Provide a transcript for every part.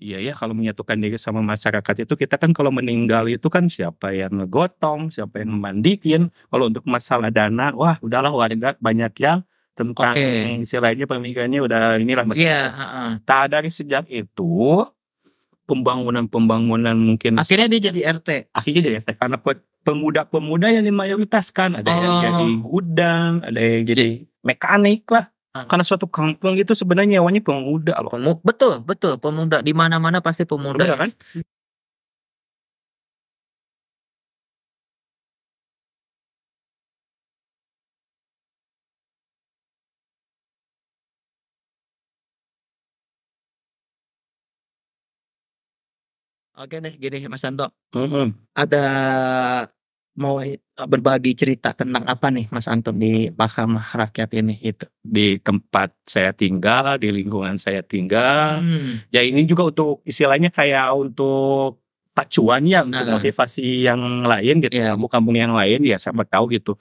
Iya ya kalau menyatukan diri sama masyarakat itu kita kan kalau meninggal itu kan siapa yang ngegotong, siapa yang mandikin. Kalau untuk masalah dana, wah udahlah warga banyak yang tentang okay. istilahnya pemikirannya udah inilah. Iya. Yeah, uh-uh. Tak dari sejak itu pembangunan-pembangunan mungkin akhirnya dia jadi RT. Akhirnya jadi RT karena pemuda-pemuda yang mayoritas kan ada oh. yang jadi gudang ada yang jadi mekanik lah Ah. karena suatu kampung itu sebenarnya nyawanya pemuda loh. Pemu betul, betul. Pemuda di mana-mana pasti pemuda. Pemuda kan? Oke deh, gini Mas Santo. -hmm. Ada mau eh, berbagi cerita tentang apa nih Mas Anton di Mahkamah Rakyat ini itu di tempat saya tinggal di lingkungan saya tinggal hmm. ya ini juga untuk istilahnya kayak untuk acuannya untuk uh, motivasi yang lain gitu yeah. kampung-kampung yang lain ya siapa tahu gitu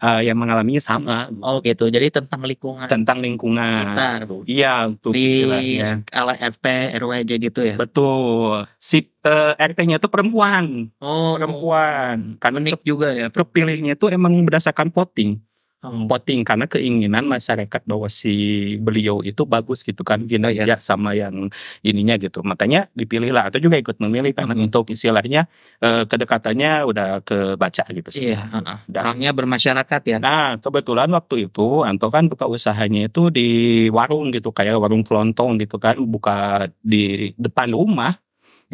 uh, yang mengalaminya sama oh gitu jadi tentang lingkungan tentang lingkungan kita iya untuk di istilahnya. skala RT RW gitu ya betul si uh, eh, RT-nya itu perempuan oh perempuan oh. karena Unik juga ya kepilihnya itu emang berdasarkan voting voting karena keinginan masyarakat bahwa si beliau itu bagus gitu kan kinerja oh, sama yang ininya gitu makanya dipilihlah atau juga ikut memilih karena mm -hmm. untuk istilahnya eh, kedekatannya udah kebaca gitu sih yeah, iya, bermasyarakat ya nah kebetulan waktu itu Anto kan buka usahanya itu di warung gitu kayak warung kelontong gitu kan buka di depan rumah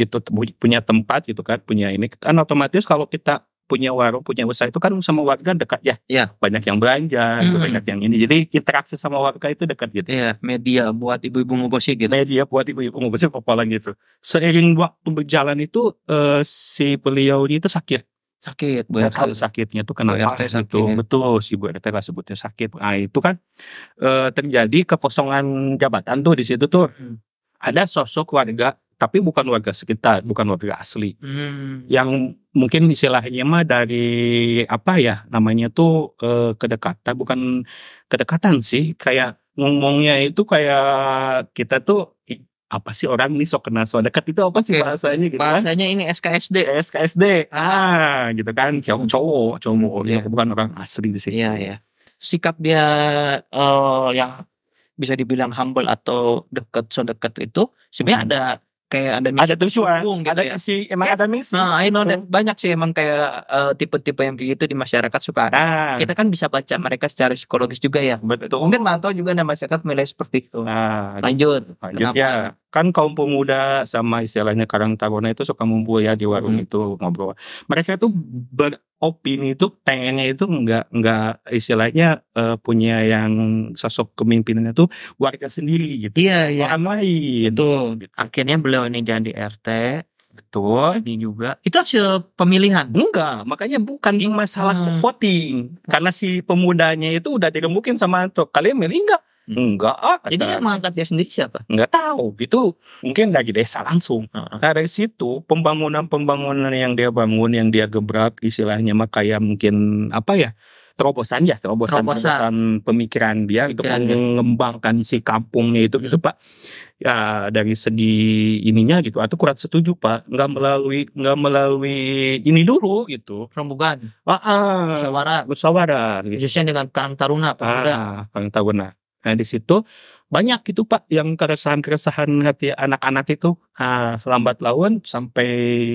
gitu punya tempat gitu kan punya ini kan otomatis kalau kita punya warung punya usaha itu kan sama warga dekat ya, ya. banyak yang belanja hmm. banyak yang ini jadi interaksi sama warga itu dekat gitu ya media buat ibu-ibu ngobrol gitu media buat ibu-ibu ngobrol popolan gitu seiring waktu berjalan itu uh, si beliau ini itu sakit sakit bu RT. sakitnya itu kenapa RT gitu. betul si bu RT lah sebutnya sakit nah itu kan uh, terjadi kekosongan jabatan tuh di situ tuh hmm. ada sosok warga tapi bukan warga sekitar, bukan warga asli. Hmm. Yang mungkin istilahnya mah dari apa ya namanya tuh e, kedekatan, bukan kedekatan sih, kayak ngomongnya itu kayak kita tuh apa sih orang nih sok kenal so dekat itu apa sih bahasanya gitu kan? bahasanya ini SKSD SKSD ah gitu kan iya. cowok cowok cowok hmm, ya bukan orang asli di sini iya iya. ya sikap dia uh, yang bisa dibilang humble atau dekat, so dekat itu sebenarnya hmm. ada kayak ada misi ada tujuan gitu ada ya. si emang ada misi nah, I know gitu. banyak sih emang kayak tipe eh, tipe-tipe yang kayak gitu di masyarakat suka nah. kita kan bisa baca mereka secara psikologis juga ya betul mungkin mantau juga ada masyarakat milih seperti itu nah, lanjut lanjut ya. Kenapa? ya kan kaum pemuda sama istilahnya Karang Taruna itu suka ngumpul ya di warung hmm. itu ngobrol. Mereka itu beropini itu pengennya itu nggak nggak istilahnya uh, punya yang sosok kemimpinannya tuh warga sendiri gitu. Iya iya. Orang lain. Betul. Akhirnya beliau ini jadi RT. Betul. Ini juga. Itu hasil pemilihan? Enggak. Makanya bukan yang masalah hmm. voting. Karena si pemudanya itu udah dirembukin sama tuh Kalian milih enggak? Enggak ah. Jadi yang mengangkat dia sendiri siapa? Enggak tahu. Itu mungkin lagi desa langsung. Ah. Nah dari situ pembangunan-pembangunan yang dia bangun yang dia gebrak istilahnya mah kayak mungkin apa ya? terobosan ya terobosan, terobosan. terobosan pemikiran dia gitu, pemikiran untuk mengembangkan si kampungnya itu gitu pak ya dari segi ininya gitu atau kurang setuju pak nggak melalui nggak melalui ini dulu gitu rombongan ah, ah, musyawarah musyawarah gitu. khususnya dengan karang taruna pak ah, karang taruna Nah di situ banyak itu Pak yang keresahan-keresahan hati anak-anak itu nah, selambat laun sampai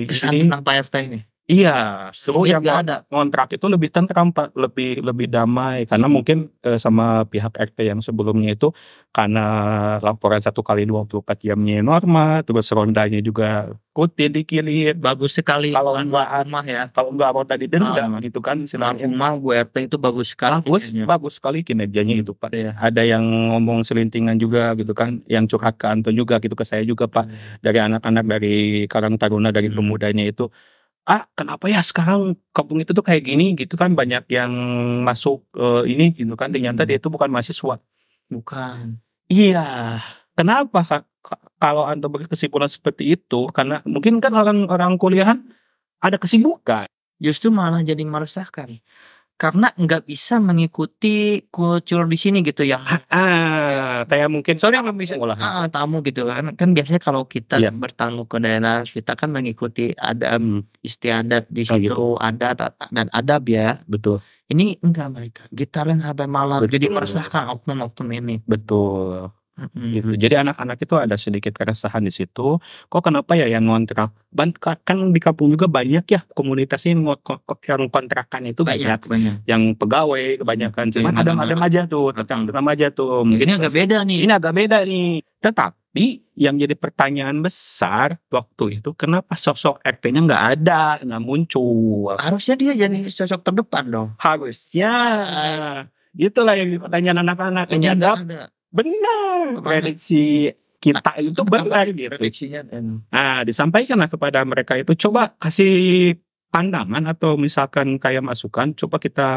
ini. tentang Pak RT ini. Iya, itu yang gak ada. kontrak itu lebih tentram Pak, lebih lebih damai karena hmm. mungkin e, sama pihak RT yang sebelumnya itu karena laporan satu kali 24 jamnya normal, terus rondanya juga rutin dikirim. Bagus sekali kalau enggak rumah ya. Kalau enggak roda denda oh, gitu kan silakan. Rumah Bu RT itu bagus sekali. Bagus, kinerjanya. bagus sekali kinerjanya hmm. itu Pak. Ya. Ada yang ngomong selintingan juga gitu kan, yang curhat ke Anton juga gitu ke saya juga Pak hmm. dari anak-anak dari Karang Taruna dari hmm. pemudanya itu ah kenapa ya sekarang kampung itu tuh kayak gini gitu kan banyak yang masuk uh, ini gitu kan ternyata hmm. dia itu bukan mahasiswa bukan iya kenapa kak kalau anda beri kesimpulan seperti itu karena mungkin kan orang-orang kuliahan ada kesibukan justru malah jadi meresahkan karena nggak bisa mengikuti kultur di sini gitu ya. ah, kayak mungkin sorry nggak bisa ah, tamu gitu kan kan biasanya kalau kita yeah. bertamu ke daerah kita kan mengikuti ada hmm. istiadat di oh, situ oh, gitu. ada dan adab ya betul ini enggak mereka gitaran sampai malam betul. jadi meresahkan oknum-oknum ini betul Gitu. Jadi anak-anak itu ada sedikit keresahan di situ. Kok kenapa ya yang ngontrak? kan di kampung juga banyak ya komunitasnya yang, yang kontrakan itu banyak, banyak. Yang pegawai kebanyakan. Cuman ada ada aja tuh, tetap-tetap aja tuh. Mungkin ini agak beda nih. Ini agak beda nih. Tetapi yang jadi pertanyaan besar waktu itu kenapa sosok RT-nya nggak ada, nggak muncul? Harusnya dia jadi sosok terdepan dong. Harusnya. Itulah yang pertanyaan anak-anak. Kenapa? Benar, prediksi kita nah, itu benar gitu. Prediksinya. Hmm. Nah, disampaikanlah kepada mereka itu coba kasih pandangan atau misalkan kayak masukan, coba kita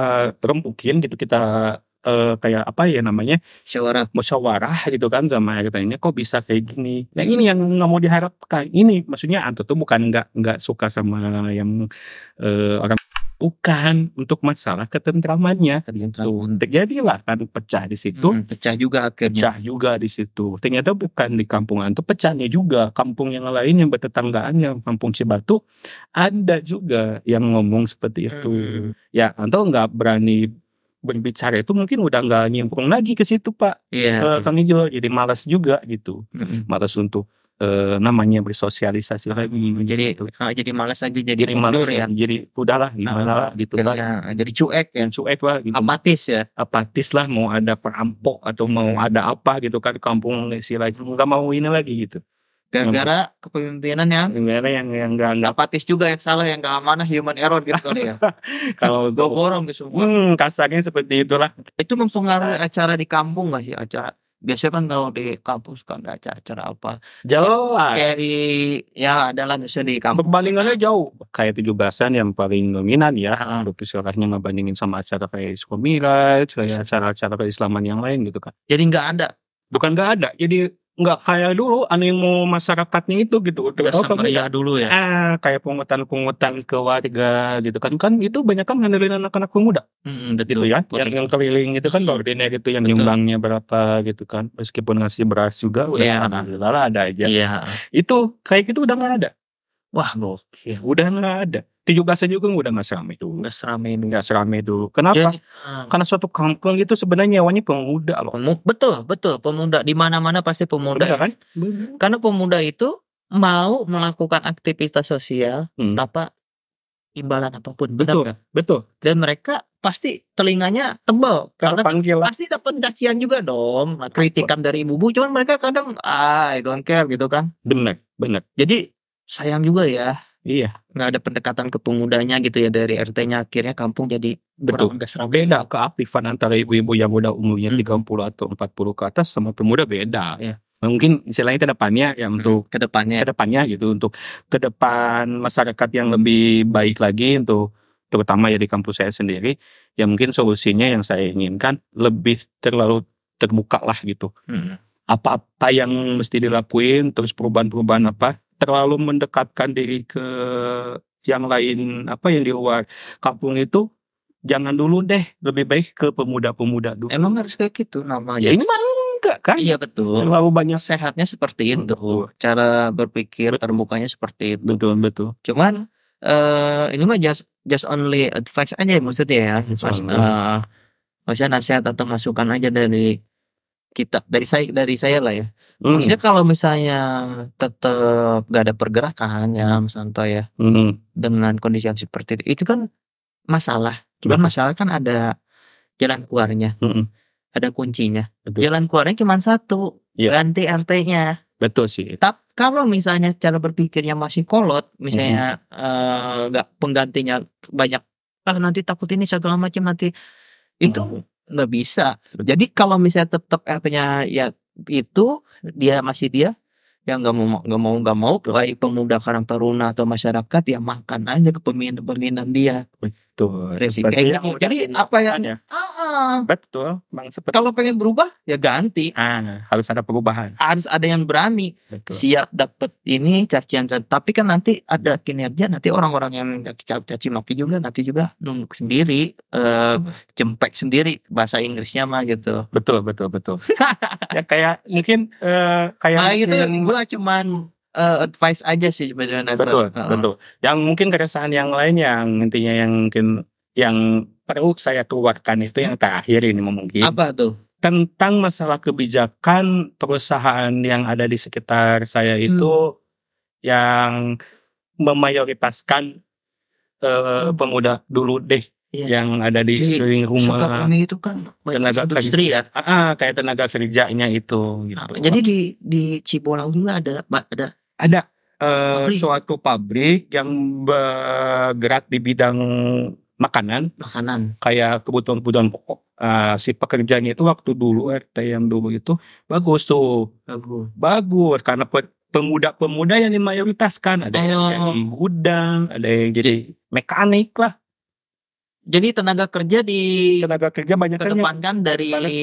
rembukin gitu kita uh, kayak apa ya namanya musyawarah musyawarah gitu kan sama katanya kok bisa kayak gini nah ini yang nggak mau diharapkan ini maksudnya antu ah, tuh bukan nggak nggak suka sama yang uh, orang bukan untuk masalah ketentramannya Ketentraman. tuh terjadilah kan pecah di situ hmm, pecah juga akhirnya pecah juga di situ ternyata bukan di kampung itu pecahnya juga kampung yang lain yang bertetanggaan yang kampung Cibatu ada juga yang ngomong seperti itu hmm. ya atau nggak berani berbicara itu mungkin udah nggak nyimpung lagi ke situ pak yeah. Iya. Kang Ijo jadi malas juga gitu -hmm. malas untuk eh, namanya bersosialisasi lagi jadi ah, jadi malas lagi, jadi, jadi mundur ya jadi udahlah gimana ah, lah gitu ya, jadi cuek ya cuek lah gitu. apatis ya apatis lah mau ada perampok atau hmm. mau ada apa gitu kan kampung si lagi nggak mau ini lagi gitu gara-gara kepemimpinan yang gara yang yang gak, gak apatis juga yang salah yang gak amanah human error gitu kali ya kalau gue borong gitu semua hmm, kasarnya seperti itulah itu mempengaruhi acara di kampung gak sih acara biasanya kan kalau di kampus kan ada acara-acara apa jauh lah kayak di ya adalah misalnya di kampus perbandingannya jauh kayak tujuh belasan yang paling dominan ya uh-huh. untuk istilahnya ngebandingin sama acara kayak Iskomira kayak iya. acara-acara keislaman yang lain gitu kan jadi nggak ada bukan nggak ada jadi nggak kayak dulu animo masyarakatnya itu gitu udah oh, ya? dulu ya eh, kayak pungutan-pungutan ke warga gitu kan kan itu banyak kan ngandelin anak-anak pemuda hmm, betul, gitu ya betul. yang, gitu? yang keliling itu kan bordennya gitu yang nyumbangnya berapa gitu kan meskipun ngasih beras juga udah yeah. Iya, alhamdulillah ada aja yeah. Iya, itu kayak gitu udah nggak ada wah okay. udah nggak ada 17-an juga udah gak seramai dulu. Gak seramai dulu. Gak seramai dulu. Kenapa? Jadi, hmm. Karena suatu kampung itu sebenarnya nyawanya pemuda loh. Pemu betul, betul. Pemuda di mana-mana pasti pemuda. Benar, kan? Karena pemuda itu mau melakukan aktivitas sosial hmm. tanpa imbalan apapun. Betul, betul, betul. Dan mereka pasti telinganya tebal karena Panggilan. pasti dapat cacian juga dong, kritikan dari ibu ibu Cuman mereka kadang ah, I don't care gitu kan. Benar, benar. Jadi sayang juga ya Iya, nggak ada pendekatan ke pemudanya gitu ya dari RT-nya akhirnya kampung jadi Betul. Beda keaktifan antara ibu-ibu yang muda umurnya hmm. 30 atau 40 ke atas sama pemuda beda. Iya. Mungkin istilahnya depannya ya untuk hmm, Ke depannya gitu untuk ke depan masyarakat yang lebih baik lagi untuk terutama ya di kampus saya sendiri ya mungkin solusinya yang saya inginkan lebih terlalu terbuka lah gitu. Hmm. Apa-apa yang mesti dilakuin terus perubahan-perubahan apa terlalu mendekatkan diri ke yang lain apa yang di luar kampung itu jangan dulu deh lebih baik ke pemuda-pemuda dulu emang harus kayak gitu namanya ya, emang enggak kan iya betul terlalu banyak sehatnya seperti hmm, itu betul. cara berpikir betul. terbukanya seperti itu betul betul cuman uh, ini mah just just only advice aja ya, maksudnya ya Mas, uh, maksudnya nasihat atau masukan aja dari kita dari saya dari saya lah ya. Hmm. Maksudnya kalau misalnya tetap gak ada pergerakan ya Mas Anto ya hmm. dengan kondisi yang seperti itu, itu kan masalah. cuma masalah kan ada jalan keluarnya, hmm. ada kuncinya. Betul. Jalan keluarnya cuma satu, ya. ganti RT-nya. Betul sih. Tapi kalau misalnya cara berpikirnya masih kolot, misalnya hmm. Eh, nggak hmm. uh, penggantinya banyak, ah nanti takut ini segala macam nanti itu hmm nggak bisa. Jadi kalau misalnya tetap artinya ya itu dia masih dia yang nggak mau nggak mau nggak mau baik pemuda karang taruna atau masyarakat ya makan aja kepemimpinan dia. Betul. Resiko. Gitu. Jadi apa yang betul bang seperti kalau pengen berubah ya ganti ah harus ada perubahan harus ada yang berani betul. siap dapat ini cacian caci tapi kan nanti ada kinerja nanti orang-orang yang caci caci maki juga nanti juga nunduk sendiri uh, jempek sendiri bahasa Inggrisnya mah gitu betul betul betul ya kayak mungkin uh, kayak nah, gitu yang... gue cuman uh, advice aja sih sebenarnya betul uh betul yang mungkin keresahan yang lain yang intinya yang mungkin yang perlu saya keluarkan itu yang terakhir ini mungkin. Apa tuh? Tentang masalah kebijakan perusahaan yang ada di sekitar saya hmm. itu hmm. yang memayoritaskan uh, pemuda dulu deh iya. yang ada di sekeliling rumah. Sukabumi itu kan tenaga industri kerja, ya. Ah, kayak tenaga kerjanya itu. Gitu. Nah, jadi di di Cibolang juga ada ada ada uh, pabrik. suatu pabrik yang bergerak di bidang makanan makanan kayak kebutuhan-kebutuhan pokok uh, si pekerjaannya itu waktu dulu RT yang dulu itu bagus tuh bagus bagus karena pemuda-pemuda yang dimayoritaskan ada Ayo. yang gudang ada yang jadi mekanik lah jadi tenaga kerja di tenaga kerja banyak kan ya? dari ya, dari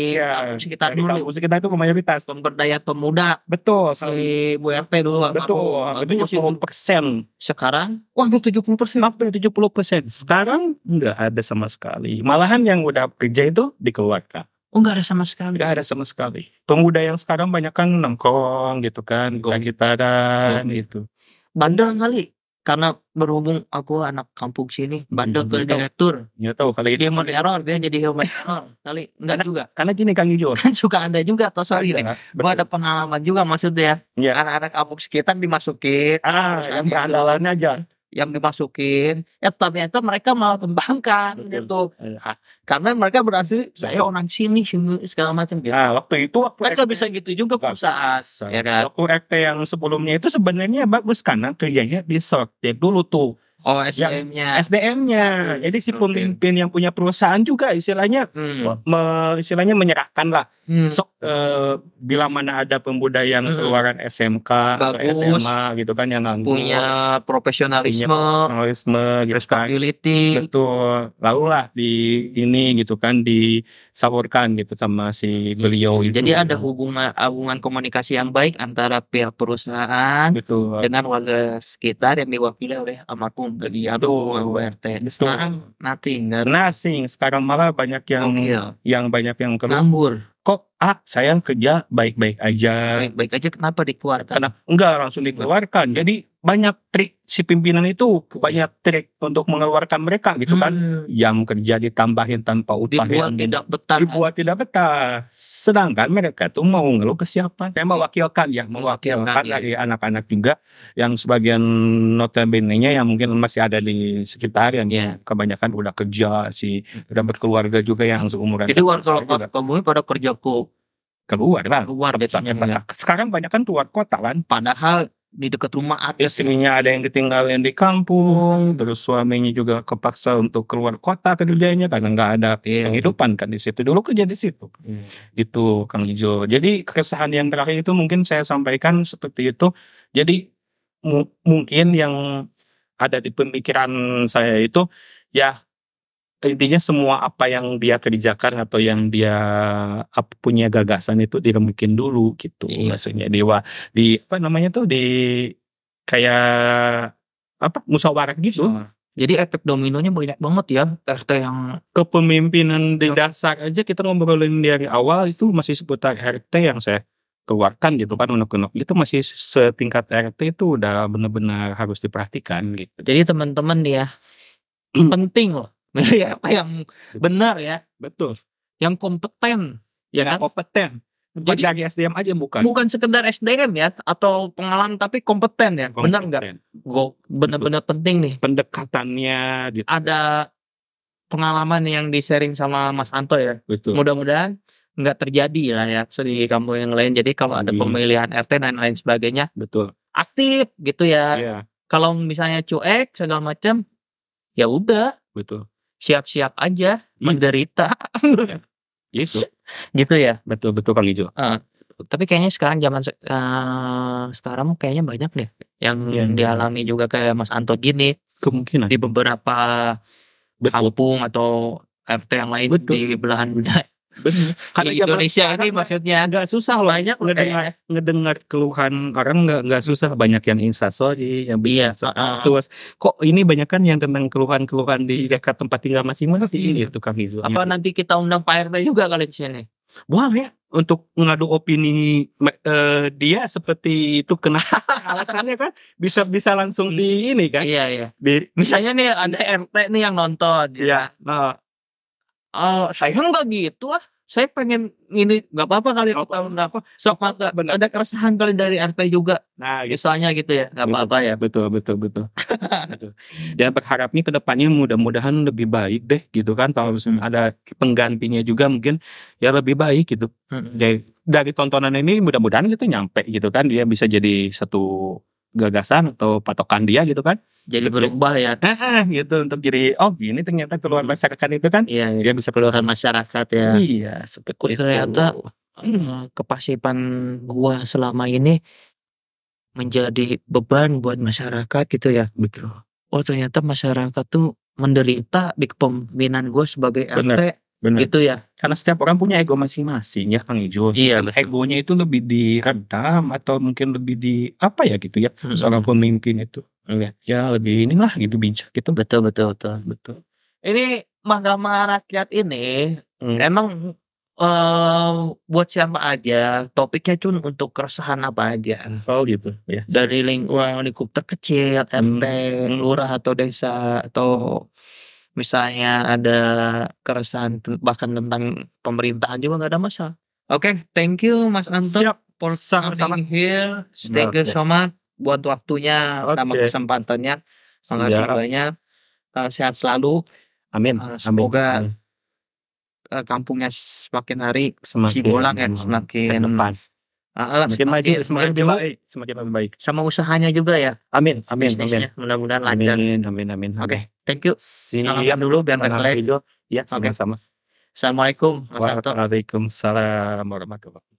dulu. sekitar sekitar itu mayoritas pemberdayaan pemuda. Betul. Si Bu RP dulu. Betul. Nah, itu puluh persen. Sekarang, wah tujuh puluh persen. Hampir tujuh puluh persen. Sekarang nggak ada sama sekali. Malahan yang udah kerja itu dikeluarkan. Oh nggak ada sama sekali. Nggak ada sama sekali. Pemuda yang sekarang banyak kan nongkrong gitu kan, oh. kita ada gitu. Bandel kali karena berhubung aku anak kampung sini hmm, bandel ke direktur ya tahu kali dia mau error dia jadi human error kali enggak karena, juga karena gini Kang Ijo kan suka anda juga atau sorry nih gua ada pengalaman juga maksudnya ya. anak-anak kampung sekitar dimasukin ah, yang andalannya aja yang dimasukin ya ternyata mereka malah kembangkan Betul. gitu ya. karena mereka berarti saya orang sini sini segala macam gitu. nah waktu itu waktu mereka RT, bisa gitu juga perusahaan ya kan waktu RT yang sebelumnya itu sebenarnya bagus karena kerjanya di sortir dulu tuh Oh SDM-nya. SDM-nya. Hmm, Jadi si pemimpin okay. yang punya perusahaan juga istilahnya hmm. me, istilahnya menyerahkan lah. Hmm. So, e, bila mana ada pembudayaan hmm. keluaran SMK Bagus. atau SMA gitu kan yang nanggur, punya profesionalisme, punya profesionalisme gitu kan. Betul. Lalu lah di ini gitu kan disaborkan gitu sama si beliau. Gitu. Jadi ada hubungan hubungan komunikasi yang baik antara pihak perusahaan Betul. dengan warga sekitar yang diwakili oleh almarhum jadi aduh URT sekarang nothing nothing sekarang malah banyak yang yang banyak yang keluar kok ah sayang kerja baik-baik aja. Baik-baik aja kenapa dikeluarkan? Karena enggak langsung dikeluarkan. Jadi banyak trik si pimpinan itu banyak trik untuk mengeluarkan mereka gitu kan. Hmm. yang kerja ditambahin tanpa upah. Dibuat yang, tidak betah. Dibuat tidak betah. Sedangkan mereka tuh mau ngeluh ke siapa? Saya mewakilkan ya, mewakilkan ya. dari anak-anak juga yang sebagian notabene-nya yang mungkin masih ada di sekitar yang yeah. kebanyakan udah kerja si udah berkeluarga juga yang seumuran. Jadi kalau kamu pada kerja kok keluar lah keluar biasanya ya. sekarang banyak kan keluar kota kan padahal di dekat rumah ada istrinya ada yang ketinggalan di kampung terus suaminya juga kepaksa untuk keluar kota kerjanya karena nggak ada yeah. Iya. kehidupan kan di situ dulu kerja di situ hmm. itu Kang Ijo jadi keresahan yang terakhir itu mungkin saya sampaikan seperti itu jadi mungkin yang ada di pemikiran saya itu ya intinya semua apa yang dia kerjakan atau yang dia punya gagasan itu tidak mungkin dulu gitu iya. maksudnya dewa di apa namanya tuh di kayak apa musyawarah gitu Jadi efek dominonya banyak banget ya RT yang kepemimpinan di dasar aja kita ngobrolin dari awal itu masih seputar RT yang saya keluarkan gitu kan unuk-unuk itu masih setingkat RT itu udah benar-benar harus diperhatikan gitu. Jadi teman-teman ya penting loh milih ya, apa yang benar ya betul yang kompeten ya, yang kan? kompeten Jadi, dari SDM aja bukan bukan sekedar SDM ya atau pengalaman tapi kompeten ya kompeten. benar nggak gue benar-benar penting nih pendekatannya gitu. ada pengalaman yang di-sharing sama Mas Anto ya betul mudah-mudahan nggak terjadi lah ya di kampung yang lain jadi kalau ada hmm. pemilihan RT dan lain sebagainya betul aktif gitu ya yeah. kalau misalnya cuek segala macam ya udah betul siap-siap aja hmm. menderita. gitu. gitu ya. Betul betul Kang Ijo. Uh, tapi kayaknya sekarang zaman uh, sekarang kayaknya banyak deh yang yang iya. dialami juga kayak Mas Anto gini. Kemungkinan di beberapa betul. kampung atau RT yang lain betul. di belahan Bener. di Indonesia ini maksudnya nggak susah loh. Banyak ngedengar, ngedengar keluhan orang nggak nggak susah banyak yang instastory yang bikin iya, status. Uh, Kok ini banyak kan yang tentang keluhan-keluhan di dekat tempat tinggal masing-masing iya. gitu Kang Izu. Apa iya. nanti kita undang Pak RT juga kali di sini? Boleh untuk ngadu opini uh, dia seperti itu kena alasannya kan bisa bisa langsung di hmm. ini kan iya iya di, misalnya nih ada RT nih yang nonton ya iya ya. nah uh, saya enggak gitu ah saya pengen ini nggak apa-apa kali apa apa sama nggak benar ada keresahan kali dari RT juga nah gitu. misalnya gitu ya nggak apa-apa ya betul betul betul, dan berharapnya kedepannya mudah-mudahan lebih baik deh gitu kan kalau hmm. ada penggantinya juga mungkin ya lebih baik gitu hmm. dari dari tontonan ini mudah-mudahan gitu nyampe gitu kan dia bisa jadi satu gagasan atau patokan dia gitu kan jadi berubah ya gitu untuk jadi oh gini ternyata keluar hmm. masyarakat itu kan iya dia bisa keluar masyarakat ya iya seperti itu ternyata hmm, eh, kepasifan gua selama ini menjadi beban buat masyarakat gitu ya betul oh ternyata masyarakat tuh menderita di kepemimpinan gue sebagai RT Bener. Bener. Gitu ya. Karena setiap orang punya ego masing-masing ya Kang Ijo. Iya. Betul. Egonya itu lebih diredam atau mungkin lebih di apa ya gitu ya hmm. seorang pemimpin itu ya lebih inilah gitu bijak gitu betul betul betul betul ini mahkamah rakyat ini hmm. emang uh, buat siapa aja topiknya cun untuk keresahan apa aja oh gitu ya dari lingkungan lingkup terkecil RT hmm, hmm. lurah atau desa atau misalnya ada keresahan bahkan tentang pemerintahan juga nggak ada masalah oke okay, thank you mas Anton Siap. for coming here thank you so much buat waktunya okay. sama kesempatannya semuanya uh, sehat selalu amin uh, semoga amin. Uh, kampungnya semakin hari semakin bolang ya semakin depan. Uh, semakin, maju, semakin semakin baik, semakin lebih baik. Sama usahanya juga ya. Amin, amin, Bisnisnya. amin. Mudah-mudahan lancar. Amin, amin, amin. amin. Oke, okay, thank you. Salam dulu biar nggak selesai. Ya, sama-sama. Okay. Assalamualaikum. Waalaikumsalam warahmatullahi wabarakatuh.